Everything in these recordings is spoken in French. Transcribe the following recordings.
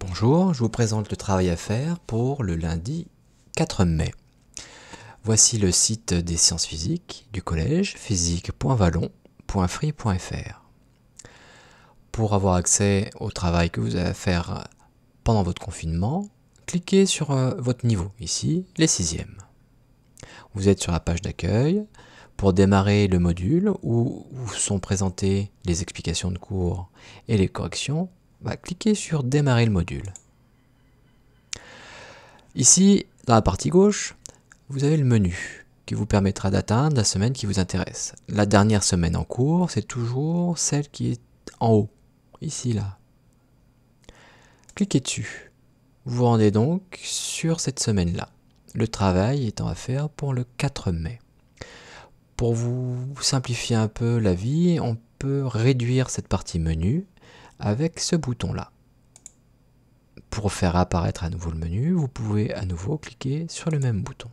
Bonjour, je vous présente le travail à faire pour le lundi 4 mai. Voici le site des sciences physiques du collège physique.valon.free.fr. Pour avoir accès au travail que vous avez à faire pendant votre confinement, cliquez sur euh, votre niveau, ici les sixièmes. Vous êtes sur la page d'accueil. Pour démarrer le module où sont présentées les explications de cours et les corrections, Va cliquez sur démarrer le module. Ici, dans la partie gauche, vous avez le menu qui vous permettra d'atteindre la semaine qui vous intéresse. La dernière semaine en cours, c'est toujours celle qui est en haut, ici, là. Cliquez dessus. Vous vous rendez donc sur cette semaine-là, le travail étant à faire pour le 4 mai. Pour vous simplifier un peu la vie, on peut réduire cette partie menu avec ce bouton-là. Pour faire apparaître à nouveau le menu, vous pouvez à nouveau cliquer sur le même bouton.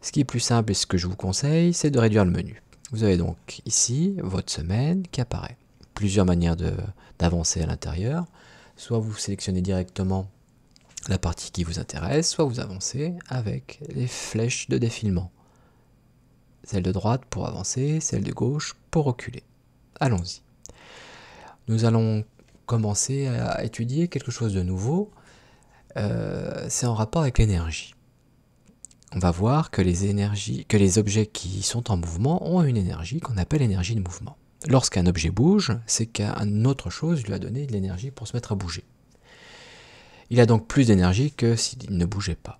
Ce qui est plus simple et ce que je vous conseille, c'est de réduire le menu. Vous avez donc ici votre semaine qui apparaît. Plusieurs manières d'avancer à l'intérieur. Soit vous sélectionnez directement la partie qui vous intéresse, soit vous avancez avec les flèches de défilement. Celle de droite pour avancer, celle de gauche pour reculer. Allons-y nous allons commencer à étudier quelque chose de nouveau. Euh, c'est en rapport avec l'énergie. On va voir que les énergies, que les objets qui sont en mouvement ont une énergie qu'on appelle énergie de mouvement. Lorsqu'un objet bouge, c'est qu'un autre chose lui a donné de l'énergie pour se mettre à bouger. Il a donc plus d'énergie que s'il ne bougeait pas.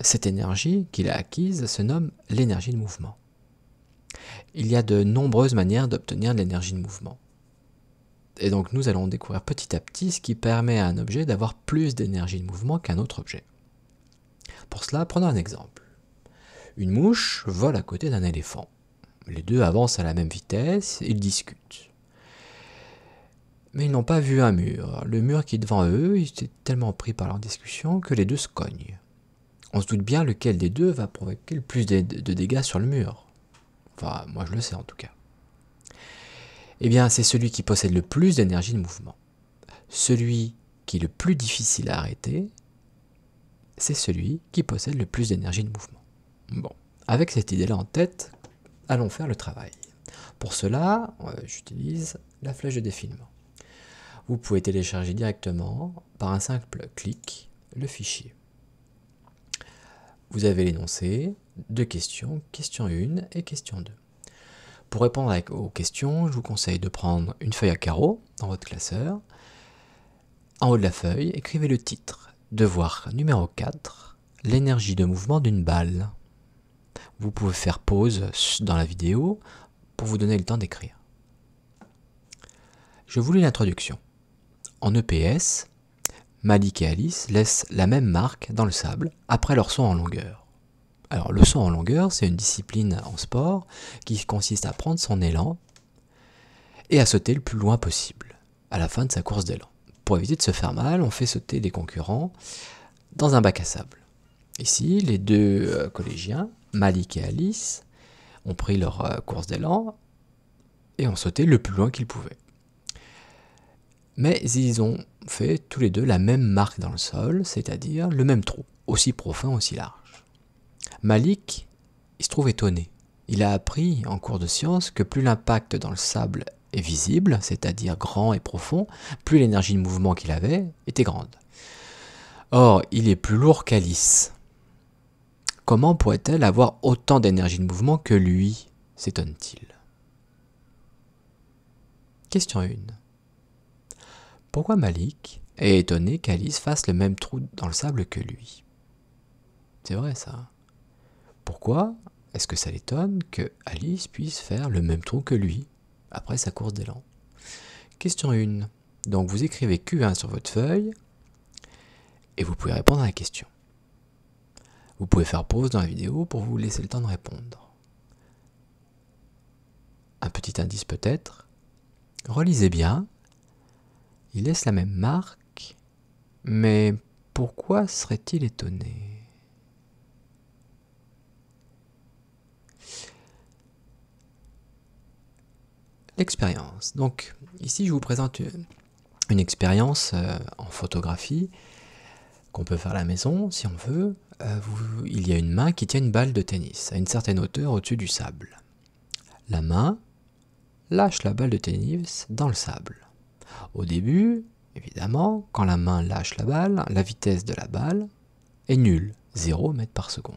Cette énergie qu'il a acquise se nomme l'énergie de mouvement. Il y a de nombreuses manières d'obtenir de l'énergie de mouvement. Et donc nous allons découvrir petit à petit ce qui permet à un objet d'avoir plus d'énergie de mouvement qu'un autre objet. Pour cela, prenons un exemple. Une mouche vole à côté d'un éléphant. Les deux avancent à la même vitesse, ils discutent. Mais ils n'ont pas vu un mur. Le mur qui est devant eux, ils étaient tellement pris par leur discussion que les deux se cognent. On se doute bien lequel des deux va provoquer le plus de dégâts sur le mur. Enfin, moi je le sais en tout cas. Eh bien, c'est celui qui possède le plus d'énergie de mouvement. Celui qui est le plus difficile à arrêter, c'est celui qui possède le plus d'énergie de mouvement. Bon, avec cette idée-là en tête, allons faire le travail. Pour cela, euh, j'utilise la flèche de défilement. Vous pouvez télécharger directement par un simple clic le fichier. Vous avez l'énoncé, deux questions, question 1 et question 2. Pour répondre aux questions, je vous conseille de prendre une feuille à carreaux dans votre classeur. En haut de la feuille, écrivez le titre Devoir numéro 4 L'énergie de mouvement d'une balle. Vous pouvez faire pause dans la vidéo pour vous donner le temps d'écrire. Je vous lis l'introduction. En EPS, Malik et Alice laissent la même marque dans le sable après leur son en longueur. Alors le saut en longueur, c'est une discipline en sport qui consiste à prendre son élan et à sauter le plus loin possible à la fin de sa course d'élan. Pour éviter de se faire mal, on fait sauter des concurrents dans un bac à sable. Ici, les deux euh, collégiens, Malik et Alice, ont pris leur euh, course d'élan et ont sauté le plus loin qu'ils pouvaient. Mais ils ont fait tous les deux la même marque dans le sol, c'est-à-dire le même trou, aussi profond, aussi large. Malik, il se trouve étonné. Il a appris en cours de science que plus l'impact dans le sable est visible, c'est-à-dire grand et profond, plus l'énergie de mouvement qu'il avait était grande. Or, il est plus lourd qu'Alice. Comment pourrait-elle avoir autant d'énergie de mouvement que lui s'étonne-t-il. Question 1. Pourquoi Malik est étonné qu'Alice fasse le même trou dans le sable que lui C'est vrai ça. Pourquoi est-ce que ça l'étonne que Alice puisse faire le même trou que lui après sa course d'élan Question 1. Donc vous écrivez Q1 sur votre feuille et vous pouvez répondre à la question. Vous pouvez faire pause dans la vidéo pour vous laisser le temps de répondre. Un petit indice peut-être. Relisez bien. Il laisse la même marque, mais pourquoi serait-il étonné l'expérience. Donc ici, je vous présente une, expérience euh, en photographie qu'on peut faire à la maison si on veut. Euh, il y a une main qui tient une balle de tennis à une certaine hauteur au-dessus du sable. La main lâche la balle de tennis dans le sable. Au début, évidemment, quand la main lâche la balle, la vitesse de la balle est nulle, 0 mètre par seconde.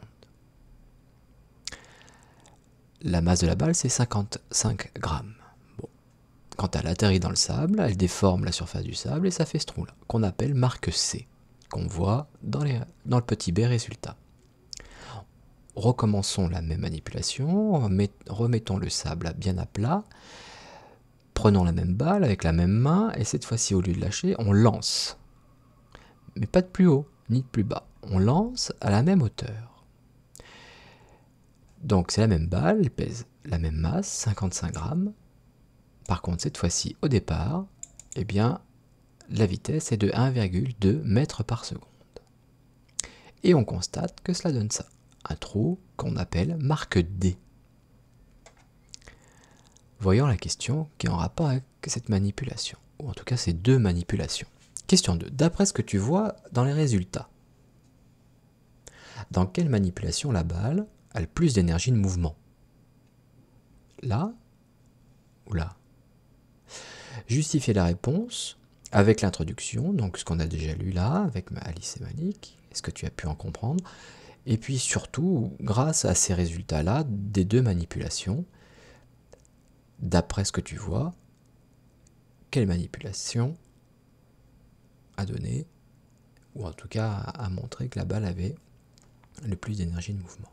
La masse de la balle, c'est 55 grammes. Quand elle atterrit dans le sable, elle déforme la surface du sable et ça fait ce trou-là, qu'on appelle marque C, qu'on voit dans, le petit B résultat. Recommençons la même manipulation, remettons le sable bien à plat, prenons la même balle avec la même main, et cette fois-ci, au lieu de lâcher, on lance. Mais pas de plus haut, ni de plus bas. On lance à la même hauteur. Donc c'est la même balle, elle pèse la même masse, 55 grammes, par contre, cette fois-ci, au départ, eh bien, la vitesse est de 1,2 mètres par seconde. Et on constate que cela donne ça, un trou qu'on appelle marque D. Voyons la question qui en rapport avec cette manipulation, ou en tout cas ces deux manipulations. Question 2. D'après ce que tu vois dans les résultats, dans quelle manipulation la balle a le plus d'énergie de mouvement Là ou là justifier la réponse avec l'introduction, donc ce qu'on a déjà lu là, avec Alice et Malik, est-ce que tu as pu en comprendre Et puis surtout, grâce à ces résultats-là des deux manipulations, d'après ce que tu vois, quelle manipulation a donné, ou en tout cas a montré que la balle avait le plus d'énergie de mouvement